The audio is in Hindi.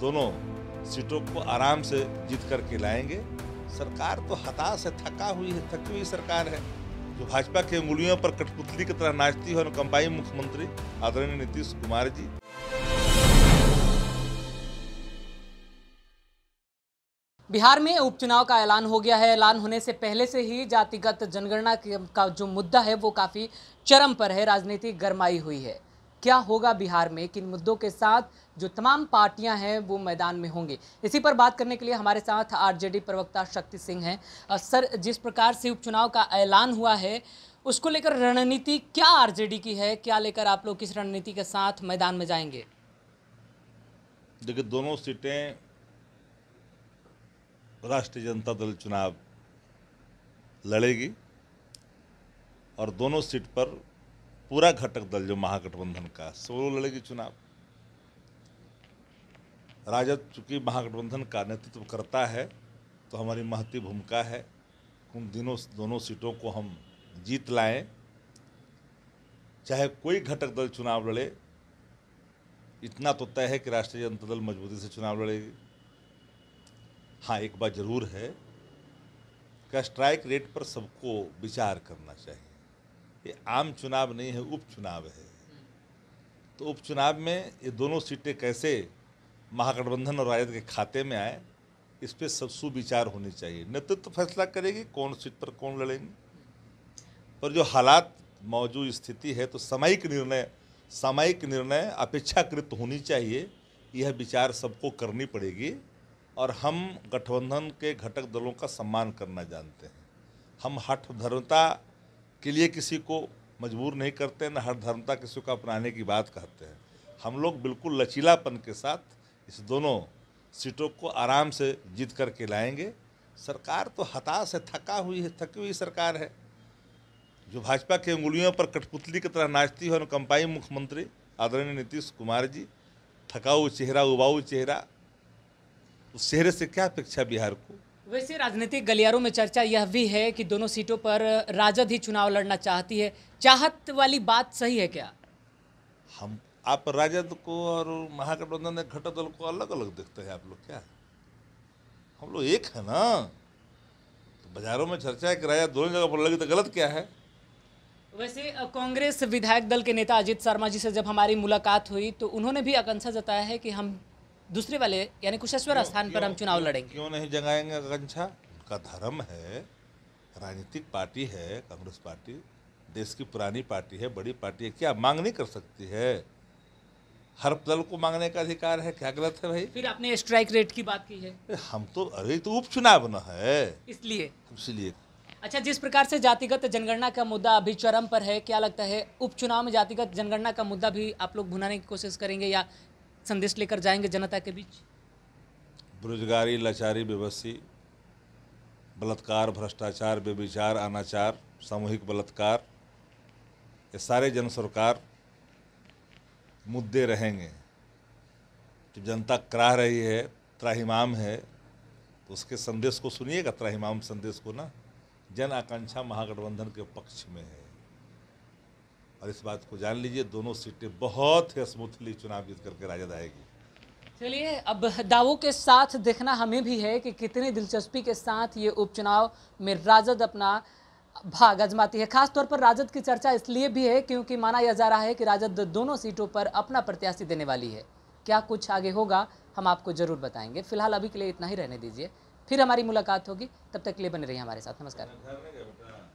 दोनों सीटों को आराम से जीत करके लाएंगे सरकार तो हताश है थका हुई है थकी हुई सरकार है जो भाजपा के उंगलियों पर कठपुतली की तरह नाचती है अनुकंपाई मुख्यमंत्री आदरणीय नीतीश कुमार जी बिहार में उपचुनाव का ऐलान हो गया है ऐलान होने से पहले से ही जातिगत जनगणना का जो मुद्दा है वो काफ़ी चरम पर है राजनीति गरमाई हुई है क्या होगा बिहार में किन मुद्दों के साथ जो तमाम पार्टियां हैं वो मैदान में होंगे इसी पर बात करने के लिए हमारे साथ आरजेडी प्रवक्ता शक्ति सिंह हैं सर जिस प्रकार से उपचुनाव का ऐलान हुआ है उसको लेकर रणनीति क्या आरजेडी की है क्या लेकर आप लोग किस रणनीति के साथ मैदान में जाएंगे देखिए दोनों सीटें राष्ट्रीय जनता दल चुनाव लड़ेगी और दोनों सीट पर पूरा घटक दल जो महागठबंधन का सोलह लड़ेगी चुनाव राजद चूंकि महागठबंधन का नेतृत्व करता है तो हमारी महती भूमिका है उन दिनों दोनों सीटों को हम जीत लाएं चाहे कोई घटक दल चुनाव लड़े इतना तो तय है कि राष्ट्रीय जनता दल मजबूती से चुनाव लड़ेगी हाँ एक बात ज़रूर है कि स्ट्राइक रेट पर सबको विचार करना चाहिए ये आम चुनाव नहीं है उपचुनाव है तो उपचुनाव में ये दोनों सीटें कैसे महागठबंधन और राजद के खाते में आए इस पर सब सुविचार होनी चाहिए नेतृत्व तो फैसला करेगी कौन सीट पर कौन लड़ेंगे पर जो हालात मौजूद स्थिति है तो सामयिक निर्णय सामयिक निर्णय अपेक्षाकृत होनी चाहिए यह विचार सबको करनी पड़ेगी और हम गठबंधन के घटक दलों का सम्मान करना जानते हैं हम हठधर्मता के लिए किसी को मजबूर नहीं करते न हर धर्मता किसी को अपनाने की बात कहते हैं हम लोग बिल्कुल लचीलापन के साथ इस दोनों सीटों को आराम से जीत करके लाएंगे सरकार तो हताश है थका हुई है थकी हुई सरकार है जो भाजपा की उंगलियों पर कठपुतली की तरह नाचती है अनुकंपाई मुख्यमंत्री आदरणीय नीतीश कुमार जी थकाऊ चेहरा उबाऊ चेहरा उस चेहरे से क्या अपेक्षा बिहार को वैसे राजनीतिक गलियारों में चर्चा यह भी है कि दोनों सीटों पर राजद ही चुनाव लड़ना चाहती है चाहत वाली बात सही है क्या हम आप राजद को और महागठबंधन घटक दल को अलग अलग देखते हैं आप लोग क्या हम लोग एक है ना तो बाजारों में चर्चा है कि राजद दोनों जगह पर लगी तो गलत क्या है वैसे कांग्रेस विधायक दल के नेता अजीत शर्मा जी से जब हमारी मुलाकात हुई तो उन्होंने भी आकांक्षा जताया है कि हम दूसरे वाले यानी कुशेश्वर स्थान पर हम चुनाव लड़ेंगे क्यों नहीं जगाएंगे आकांक्षा का धर्म है राजनीतिक पार्टी है कांग्रेस पार्टी देश की पुरानी पार्टी है बड़ी पार्टी है क्या मांग नहीं कर सकती है हर दल को मांगने का अधिकार है क्या गलत है भाई फिर आपने स्ट्राइक रेट की बात की है हम तो अरे तो उपचुनाव न है इसलिए इसलिए अच्छा जिस प्रकार से जातिगत जनगणना का मुद्दा अभी चरम पर है क्या लगता है उपचुनाव में जातिगत जनगणना का मुद्दा भी आप लोग भुनाने की कोशिश करेंगे या संदेश लेकर जाएंगे जनता के बीच बेरोजगारी लाचारी बेबसी बलात्कार भ्रष्टाचार बेविचार अनाचार सामूहिक बलात्कार ये सारे जन सरकार मुद्दे रहेंगे जब तो जनता कराह रही है त्राहिमाम है तो उसके संदेश को सुनिएगा त्राहिमाम संदेश को ना जन आकांक्षा महागठबंधन के पक्ष में है और इस बात को जान लीजिए दोनों सीटें बहुत ही स्मूथली चुनाव जीत करके राजद आएगी चलिए अब दावों के साथ देखना हमें भी है कि कितनी दिलचस्पी के साथ ये उपचुनाव में राजद अपना भाग आजमाती है खासतौर पर राजद की चर्चा इसलिए भी है क्योंकि माना यह जा रहा है कि राजद दोनों सीटों पर अपना प्रत्याशी देने वाली है क्या कुछ आगे होगा हम आपको ज़रूर बताएंगे फिलहाल अभी के लिए इतना ही रहने दीजिए फिर हमारी मुलाकात होगी तब तक के लिए बने रहिए हमारे साथ नमस्कार